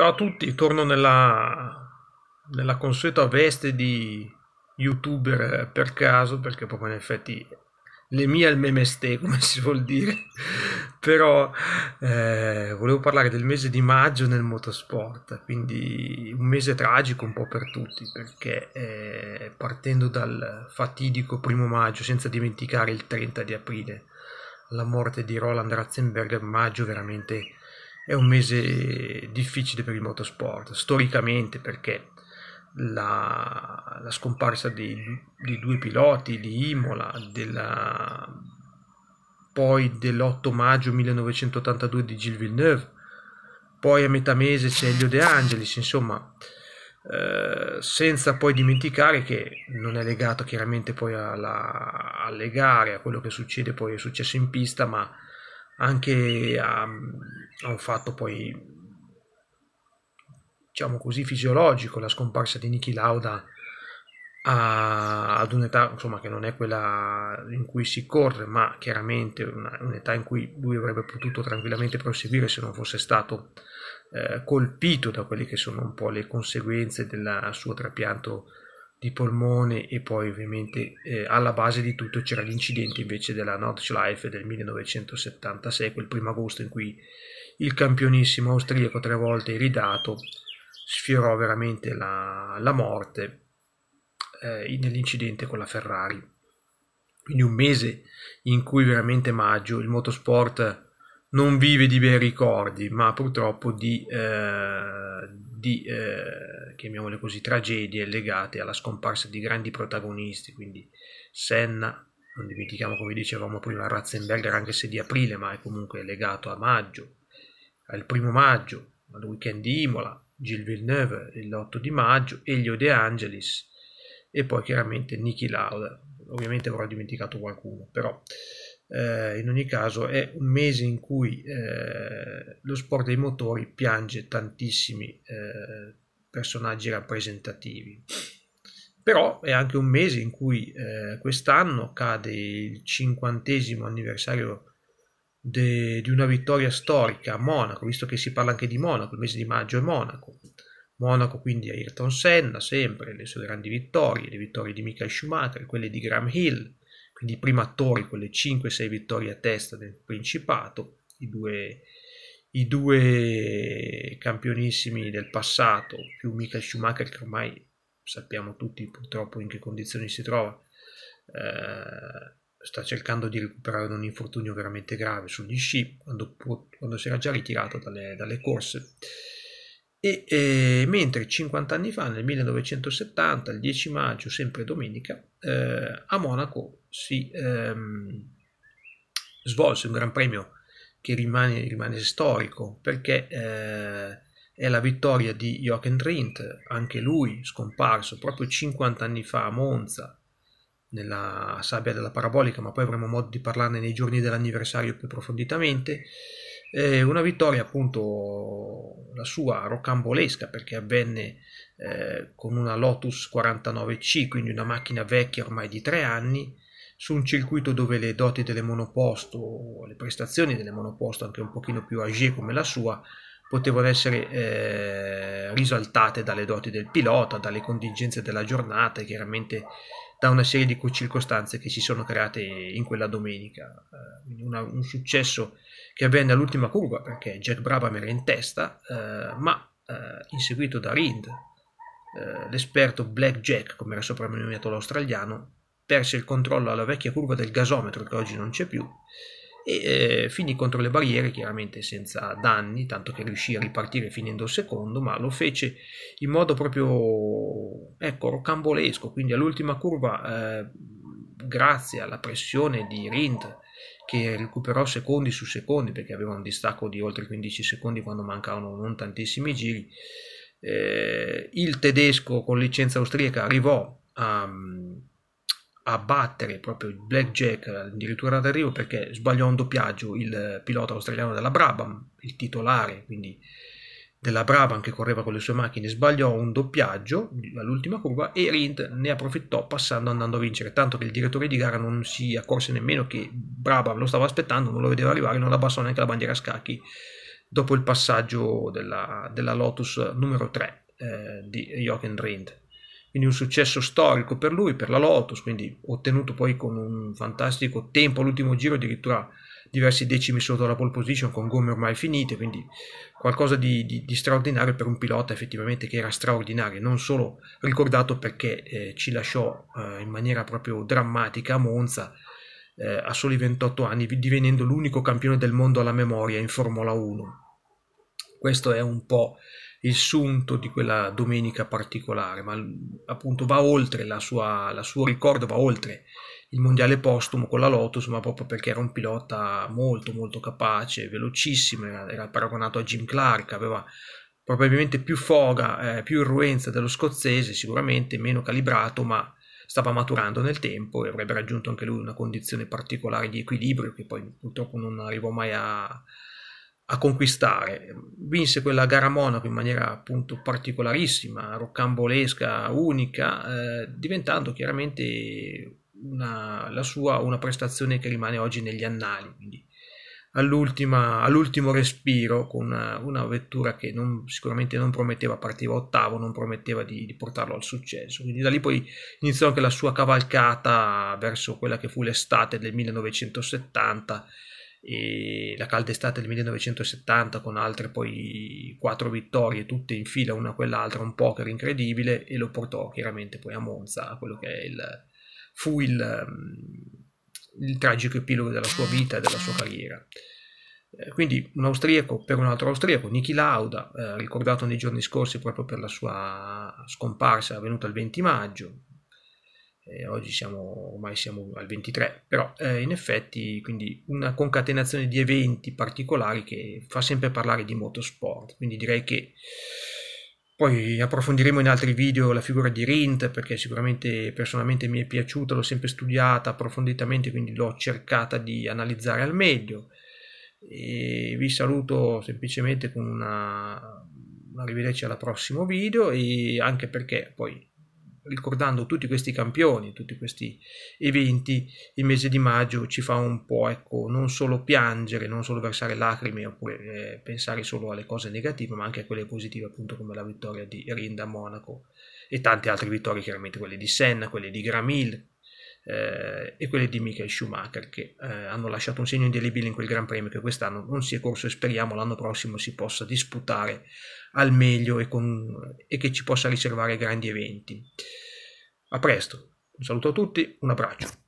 Ciao a tutti, torno nella, nella, consueta veste di youtuber eh, per caso, perché proprio in effetti le mie al memeste, come si vuol dire, però eh, volevo parlare del mese di maggio nel motorsport, quindi un mese tragico un po' per tutti, perché eh, partendo dal fatidico primo maggio, senza dimenticare il 30 di aprile, la morte di Roland Ratzenberger, maggio veramente è un mese difficile per il motorsport, storicamente perché la, la scomparsa dei, dei, due piloti di Imola, della, poi dell'8 maggio 1982 di Gilles Villeneuve, poi a metà mese c'è Elio De Angelis, insomma, eh, senza poi dimenticare che non è legato chiaramente poi alla, alle gare, a quello che succede poi è successo in pista, ma anche a, ehm, a un fatto poi diciamo così fisiologico la scomparsa di Niki Lauda a, ad un'età insomma che non è quella in cui si corre ma chiaramente una, un'età in cui lui avrebbe potuto tranquillamente proseguire se non fosse stato eh, colpito da quelle che sono un po' le conseguenze del suo trapianto di polmone e poi ovviamente eh, alla base di tutto c'era l'incidente invece della Nordschleife del 1976, quel primo agosto in cui il campionissimo austriaco tre volte iridato sfiorò veramente la, la morte eh, nell'incidente con la Ferrari. Quindi un mese in cui veramente maggio il motorsport non vive di bei ricordi, ma purtroppo di, eh, di eh, chiamiamole così, tragedie legate alla scomparsa di grandi protagonisti, quindi Senna, non dimentichiamo come dicevamo prima Ratzenberger anche se di aprile, ma è comunque legato a maggio, al primo maggio, al weekend di Imola, Gilles Villeneuve l'8 di maggio, Elio De Angelis e poi chiaramente Niki Lauda, ovviamente avrò dimenticato qualcuno, però eh, in ogni caso è un mese in cui eh, lo sport dei motori piange tantissimi eh, personaggi rappresentativi però è anche un mese in cui eh, quest'anno cade il cinquantesimo anniversario de, di una vittoria storica a Monaco visto che si parla anche di Monaco il mese di maggio è Monaco Monaco quindi Ayrton Senna sempre le sue grandi vittorie le vittorie di Michael Schumacher quelle di Graham Hill quindi i primatori con le 5-6 vittorie a testa del Principato, i due, i due campionissimi del passato, più Michael Schumacher che ormai sappiamo tutti purtroppo in che condizioni si trova, eh, sta cercando di recuperare da un infortunio veramente grave sugli sci quando, quando si era già ritirato dalle, dalle corse. E, eh, mentre 50 anni fa, nel 1970, il 10 maggio, sempre domenica, eh, a Monaco si ehm, svolse un gran premio che rimane, rimane storico perché eh, è la vittoria di Jochen Trint, anche lui scomparso proprio 50 anni fa a Monza, nella sabbia della parabolica, ma poi avremo modo di parlarne nei giorni dell'anniversario più approfonditamente. Eh, una vittoria appunto la sua rocambolesca perché avvenne eh, con una Lotus 49C, quindi una macchina vecchia ormai di tre anni, su un circuito dove le doti delle monoposto, le prestazioni delle monoposto anche un pochino più agé come la sua, potevano essere eh, risaltate dalle doti del pilota, dalle contingenze della giornata chiaramente da una serie di circostanze che si sono create in quella domenica. Eh, una, un successo che avvenne all'ultima curva perché Jack Brabham era in testa, eh, ma eh, inseguito da Reed, eh, l'esperto Black Jack, come era soprannominato l'australiano, perse il controllo alla vecchia curva del gasometro che oggi non c'è più e eh, finì contro le barriere chiaramente senza danni, tanto che riuscì a ripartire finendo il secondo, ma lo fece in modo proprio ecco, rocambolesco, quindi all'ultima curva eh, grazie alla pressione di Rindt che recuperò secondi su secondi perché aveva un distacco di oltre 15 secondi quando mancavano non tantissimi giri, eh, il tedesco con licenza austriaca arrivò a a battere proprio il Blackjack addirittura ad arrivo perché sbagliò un doppiaggio il pilota australiano della Brabham, il titolare quindi della Brabham che correva con le sue macchine, sbagliò un doppiaggio all'ultima curva e Rind ne approfittò passando andando a vincere, tanto che il direttore di gara non si accorse nemmeno che Brabham lo stava aspettando, non lo vedeva arrivare, non abbassò neanche la bandiera a scacchi dopo il passaggio della, della Lotus numero 3 eh, di Jochen Rindt quindi un successo storico per lui, per la Lotus, quindi ottenuto poi con un fantastico tempo all'ultimo giro, addirittura diversi decimi sotto la pole position con gomme ormai finite, quindi qualcosa di, di, di straordinario per un pilota effettivamente che era straordinario, non solo ricordato perché eh, ci lasciò eh, in maniera proprio drammatica a Monza eh, a soli 28 anni, divenendo l'unico campione del mondo alla memoria in Formula 1. Questo è un po' il sunto di quella domenica particolare, ma appunto va oltre la sua, la suo ricordo, va oltre il mondiale postumo con la Lotus, ma proprio perché era un pilota molto molto capace, velocissimo, era, era paragonato a Jim Clark, aveva probabilmente più foga, eh, più irruenza dello scozzese, sicuramente meno calibrato, ma stava maturando nel tempo e avrebbe raggiunto anche lui una condizione particolare di equilibrio che poi purtroppo non arrivò mai a, a conquistare. Vinse quella gara a Monaco in maniera appunto particolarissima, roccambolesca, unica, eh, diventando chiaramente una, la sua una prestazione che rimane oggi negli annali. Quindi all'ultimo respiro con una, una vettura che non, sicuramente non prometteva, partiva ottavo, non prometteva di, di, portarlo al successo. Quindi da lì poi iniziò anche la sua cavalcata verso quella che fu l'estate del 1970 e la calda estate del 1970 con altre poi quattro vittorie tutte in fila una a quell'altra un poker incredibile e lo portò chiaramente poi a Monza a quello che è il, fu il, mm, il tragico epilogo della sua vita e della sua carriera eh, quindi un austriaco per un altro austriaco, Niki Lauda, eh, ricordato nei giorni scorsi proprio per la sua scomparsa avvenuta il 20 maggio, eh, oggi siamo, ormai siamo al 23, però eh, in effetti quindi una concatenazione di eventi particolari che fa sempre parlare di motorsport, quindi direi che poi approfondiremo in altri video la figura di Rint perché sicuramente personalmente mi è piaciuta, l'ho sempre studiata approfonditamente, quindi l'ho cercata di analizzare al meglio. E vi saluto semplicemente con una, una rivederci al prossimo video e anche perché poi ricordando tutti questi campioni, tutti questi eventi, il mese di maggio ci fa un po', ecco, non solo piangere, non solo versare lacrime oppure eh, pensare solo alle cose negative, ma anche a quelle positive, appunto come la vittoria di Rinda a Monaco e tante altre vittorie, chiaramente quelle di Senna, quelle di Gramil, eh, e quelle di Michael Schumacher che eh, hanno lasciato un segno indelebile in quel Gran Premio che quest'anno non si è corso e speriamo l'anno prossimo si possa disputare al meglio e, con, e che ci possa riservare grandi eventi. A presto, un saluto a tutti, un abbraccio.